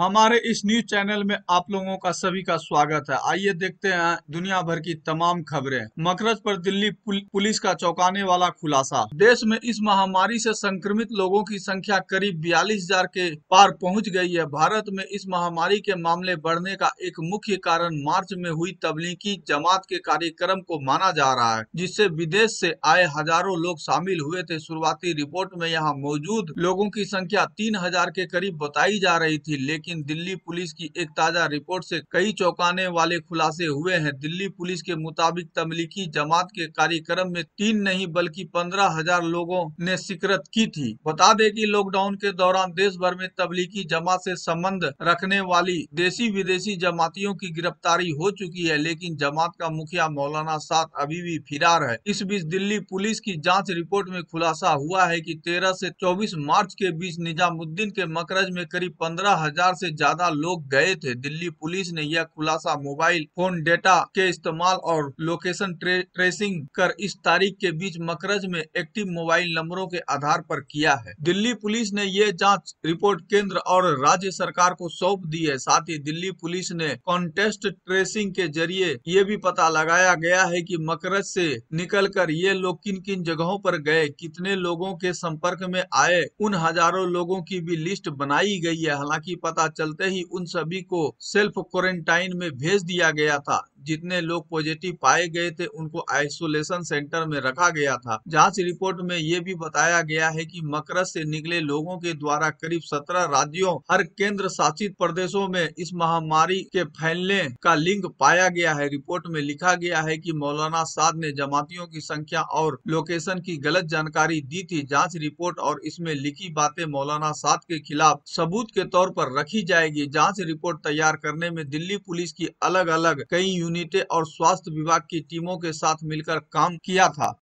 हमारे इस news channel में आप लोगों का सभी का स्वागत है आइए देखते हैं दुनिया भर की तमाम खबरें मकरज पर दिल्ली पुल, पुलिस का चौंकाने वाला खुलासा देश में इस महामारी से संक्रमित लोगों की संख्या करीब बयालीस हजार के पार पहुंच गई है भारत में इस महामारी के मामले बढ़ने का एक मुख्य कारण मार्च में हुई तबलीगी जमात के कार्यक्रम को माना जा रहा है जिससे विदेश ऐसी आए हजारों लोग शामिल हुए थे शुरुआती रिपोर्ट में यहाँ मौजूद लोगों की संख्या तीन हजार के करीब बताई जा रही थी लेकिन लेकिन दिल्ली पुलिस की एक ताज़ा रिपोर्ट से कई चौंकाने वाले खुलासे हुए हैं दिल्ली पुलिस के मुताबिक तबलीगी जमात के कार्यक्रम में तीन नहीं बल्कि पंद्रह हजार लोगों ने शिकरत की थी बता दें कि लॉकडाउन के दौरान देश भर में तबलीगी जमात से संबंध रखने वाली देशी विदेशी जमातियों की गिरफ्तारी हो चुकी है लेकिन जमात का मुखिया मौलाना साथ अभी भी फिरार है इस बीच दिल्ली पुलिस की जाँच रिपोर्ट में खुलासा हुआ है की तेरह ऐसी चौबीस मार्च के बीच निजामुद्दीन के मकरज में करीब पंद्रह हजार से ज्यादा लोग गए थे दिल्ली पुलिस ने यह खुलासा मोबाइल फोन डेटा के इस्तेमाल और लोकेशन ट्रे, ट्रेसिंग कर इस तारीख के बीच मकरज में एक्टिव मोबाइल नंबरों के आधार पर किया है दिल्ली पुलिस ने ये जांच रिपोर्ट केंद्र और राज्य सरकार को सौंप दी है साथ ही दिल्ली पुलिस ने कॉन्टेस्ट ट्रेसिंग के जरिए ये भी पता लगाया गया है की मकरज से कर ये लोग किन किन जगहों पर गए कितने लोगों के संपर्क में आए उन हजारों लोगों की भी लिस्ट बनाई गई है हालांकि पता पता चलते ही उन सभी को सेल्फ क्वारंटाइन में भेज दिया गया था जितने लोग पॉजिटिव पाए गए थे उनको आइसोलेशन सेंटर में रखा गया था जांच रिपोर्ट में ये भी बताया गया है कि मकर से निकले लोगों के द्वारा करीब सत्रह राज्यों हर केंद्र शासित प्रदेशों में इस महामारी के फैलने का लिंक पाया गया है रिपोर्ट में लिखा गया है की मौलाना साद ने जमातियों की संख्या और लोकेशन की गलत जानकारी दी थी जाँच रिपोर्ट और इसमें लिखी बातें मौलाना साद के खिलाफ सबूत के तौर पर रखी जाएगी जांच रिपोर्ट तैयार करने में दिल्ली पुलिस की अलग अलग कई यूनिट यूनिटें और स्वास्थ्य विभाग की टीमों के साथ मिलकर काम किया था